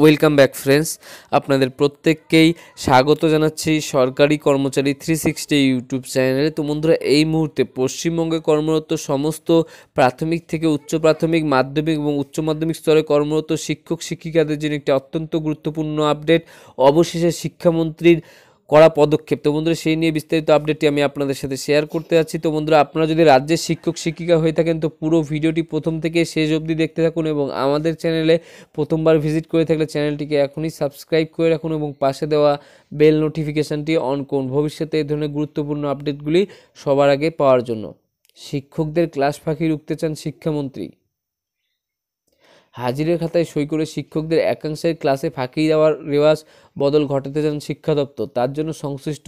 welcome back friends আপনাদের প্রত্যেককেই স্বাগত জানাচ্ছি সরকারি কর্মচারী থ্রি সিক্সটি ইউটিউব চ্যানেলে তো বন্ধুরা এই মুহূর্তে পশ্চিমবঙ্গে কর্মরত সমস্ত প্রাথমিক থেকে উচ্চ প্রাথমিক মাধ্যমিক এবং উচ্চ মাধ্যমিক স্তরে কর্মরত শিক্ষক শিক্ষিকাদের জন্য একটি অত্যন্ত গুরুত্বপূর্ণ আপডেট অবশেষে শিক্ষামন্ত্রীর করা পদক্ষেপ তো বন্ধুরা সেই নিয়ে বিস্তারিত আপডেটটি আমি আপনাদের সাথে শেয়ার করতে যাচ্ছি তো বন্ধুরা আপনারা যদি রাজ্যের শিক্ষক শিক্ষিকা হয়ে থাকেন তো পুরো ভিডিওটি প্রথম থেকে শেষ অবধি দেখতে থাকুন এবং আমাদের চ্যানেলে প্রথমবার ভিজিট করে থাকলে চ্যানেলটিকে এখনই সাবস্ক্রাইব করে রাখুন এবং পাশে দেওয়া বেল নোটিফিকেশানটি অন করুন ভবিষ্যতে এই ধরনের গুরুত্বপূর্ণ আপডেটগুলি সবার আগে পাওয়ার জন্য শিক্ষকদের ক্লাস ফাঁকি রুখতে চান শিক্ষামন্ত্রী হাজিরের খাতায় সই করে শিক্ষকদের একাংশের ক্লাসে ফাঁকি দেওয়ার রেওয়াজ বদল ঘটাতে চান শিক্ষা দপ্তর তার জন্য সংশ্লিষ্ট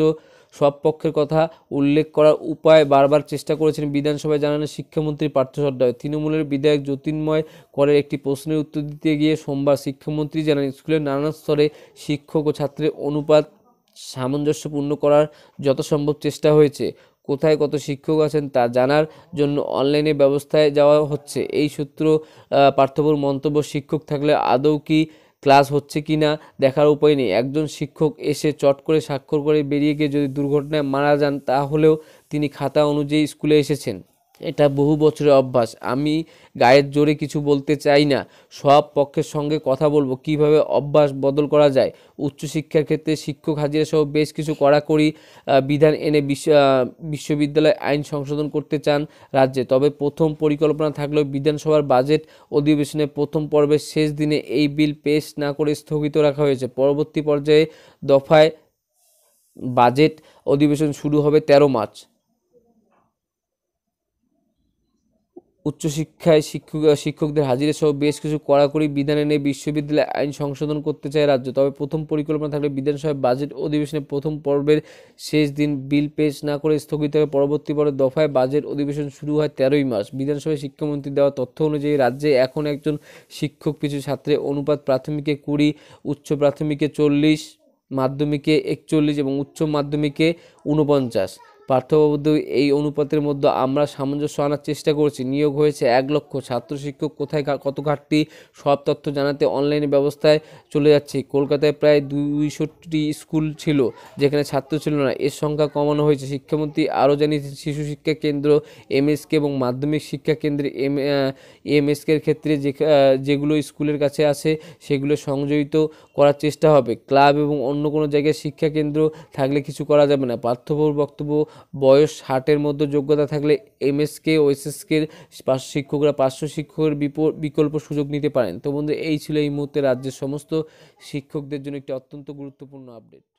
সব পক্ষের কথা উল্লেখ করার উপায় বারবার চেষ্টা করেছেন বিধানসভায় জানালেন শিক্ষামন্ত্রী পার্থ সড্ডায় তৃণমূলের বিধায়ক যতীন্ময় করের একটি প্রশ্নের উত্তর দিতে গিয়ে সোমবার শিক্ষামন্ত্রী জানান স্কুলের নানা স্তরে শিক্ষক ও ছাত্রের অনুপাত সামঞ্জস্যপূর্ণ করার যথাসম্ভব চেষ্টা হয়েছে কোথায় কত শিক্ষক আছেন তা জানার জন্য অনলাইনে ব্যবস্থায় যাওয়া হচ্ছে এই সূত্র পার্থপুর মন্তব্য শিক্ষক থাকলে আদৌ কি ক্লাস হচ্ছে কি না দেখার উপায় নেই একজন শিক্ষক এসে চট করে স্বাক্ষর করে বেরিয়ে গিয়ে যদি দুর্ঘটনায় মারা যান তাহলেও তিনি খাতা অনুযায়ী স্কুলে এসেছেন এটা বহু বছরের অভ্যাস আমি গায়ের জোরে কিছু বলতে চাই না সব পক্ষের সঙ্গে কথা বলবো কিভাবে অভ্যাস বদল করা যায় উচ্চশিক্ষার ক্ষেত্রে শিক্ষক হাজিরা সহ বেশ কিছু কড়াকড়ি বিধান এনে বিশ্ববিদ্যালয় আইন সংশোধন করতে চান রাজ্যে তবে প্রথম পরিকল্পনা থাকলেও বিধানসভার বাজেট অধিবেশনে প্রথম পর্বের শেষ দিনে এই বিল পেশ না করে স্থগিত রাখা হয়েছে পরবর্তী পর্যায়ে দফায় বাজেট অধিবেশন শুরু হবে তেরো মার্চ উচ্চশিক্ষায় শিক্ষক শিক্ষকদের হাজিরা সহ বেশ কিছু কড়াকড়ি বিধান এনে বিশ্ববিদ্যালয় আইন সংশোধন করতে চায় রাজ্য তবে প্রথম পরিকল্পনা থাকলে বিধানসভায় বাজেট অধিবেশনে প্রথম পর্বের শেষ দিন বিল পেশ না করে স্থগিত হবে পরবর্তী পরে দফায় বাজেট অধিবেশন শুরু হয় তেরোই মার্চ বিধানসভায় শিক্ষামন্ত্রী দেওয়া তথ্য অনুযায়ী রাজ্যে এখন একজন শিক্ষক পিছু ছাত্রের অনুপাত প্রাথমিকে কুড়ি উচ্চ প্রাথমিকে চল্লিশ মাধ্যমিকে একচল্লিশ এবং উচ্চ মাধ্যমিকে ঊনপঞ্চাশ পার্থবাবুদ্ধ এই অনুপাতের মধ্যে আমরা সামঞ্জস্য আনার চেষ্টা করছি নিয়োগ হয়েছে এক লক্ষ ছাত্র শিক্ষক কোথায় কত ঘাটতি সব তথ্য জানাতে অনলাইন ব্যবস্থায় চলে যাচ্ছে কলকাতায় প্রায় দুইশোটি স্কুল ছিল যেখানে ছাত্র ছিল না এর সংখ্যা কমানো হয়েছে শিক্ষামন্ত্রী আরও জানিয়েছেন শিশু শিক্ষা কেন্দ্র এমএসকে এবং মাধ্যমিক শিক্ষা কেন্দ্রে এম এমএসকের ক্ষেত্রে যে যেগুলো স্কুলের কাছে আছে সেগুলো সংযোজিত করার চেষ্টা হবে ক্লাব এবং অন্য কোনো জায়গায় শিক্ষা কেন্দ্র থাকলে কিছু করা যাবে না পার্থবর বক্তব্য বয়স ষাটের মধ্যে যোগ্যতা থাকলে এমএসকে ওএসএসকের শিক্ষকরা পাঁচশো শিক্ষকের বিকল্প সুযোগ নিতে পারেন তো বন্ধু এই ছিল এই মুহূর্তে রাজ্যের সমস্ত শিক্ষকদের জন্য একটি অত্যন্ত গুরুত্বপূর্ণ আপডেট